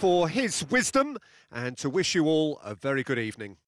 for his wisdom and to wish you all a very good evening.